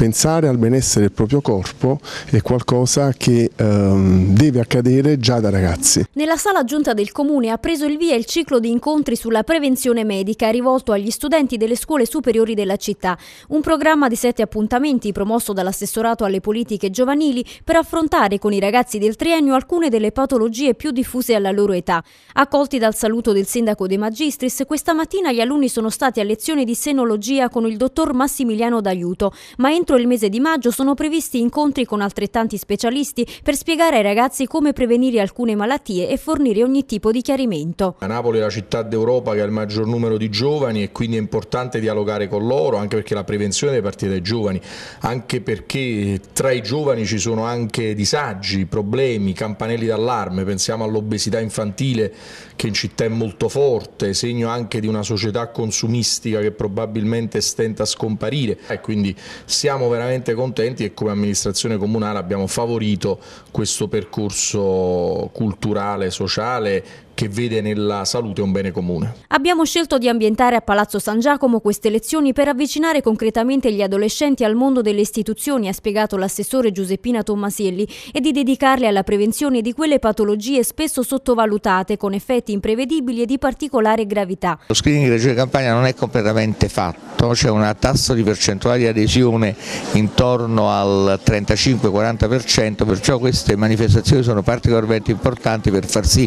pensare al benessere del proprio corpo è qualcosa che ehm, deve accadere già da ragazzi. Nella sala giunta del comune ha preso il via il ciclo di incontri sulla prevenzione medica rivolto agli studenti delle scuole superiori della città, un programma di sette appuntamenti promosso dall'assessorato alle politiche giovanili per affrontare con i ragazzi del triennio alcune delle patologie più diffuse alla loro età. Accolti dal saluto del sindaco De Magistris, questa mattina gli alunni sono stati a lezione di senologia con il dottor Massimiliano D'Aiuto, ma entro Entro il mese di maggio sono previsti incontri con altrettanti specialisti per spiegare ai ragazzi come prevenire alcune malattie e fornire ogni tipo di chiarimento. A Napoli è la città d'Europa che ha il maggior numero di giovani e quindi è importante dialogare con loro, anche perché la prevenzione deve partire dai giovani, anche perché tra i giovani ci sono anche disagi, problemi, campanelli d'allarme, pensiamo all'obesità infantile che in città è molto forte, segno anche di una società consumistica che probabilmente stenta a scomparire e quindi siamo siamo veramente contenti e come amministrazione comunale abbiamo favorito questo percorso culturale, sociale che vede nella salute un bene comune. Abbiamo scelto di ambientare a Palazzo San Giacomo queste lezioni per avvicinare concretamente gli adolescenti al mondo delle istituzioni, ha spiegato l'assessore Giuseppina Tommasielli, e di dedicarle alla prevenzione di quelle patologie spesso sottovalutate con effetti imprevedibili e di particolare gravità. Lo screening della Regione Campania non è completamente fatto, c'è una tassa di percentuale di adesione intorno al 35-40%, perciò queste manifestazioni sono particolarmente importanti per far sì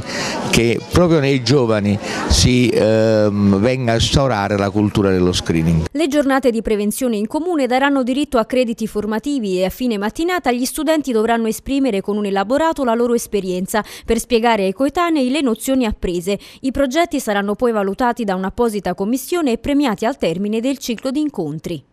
che proprio nei giovani si ehm, venga a instaurare la cultura dello screening. Le giornate di prevenzione in comune daranno diritto a crediti formativi e a fine mattinata gli studenti dovranno esprimere con un elaborato la loro esperienza per spiegare ai coetanei le nozioni apprese. I progetti saranno poi valutati da un'apposita commissione e premiati al termine del ciclo di incontri.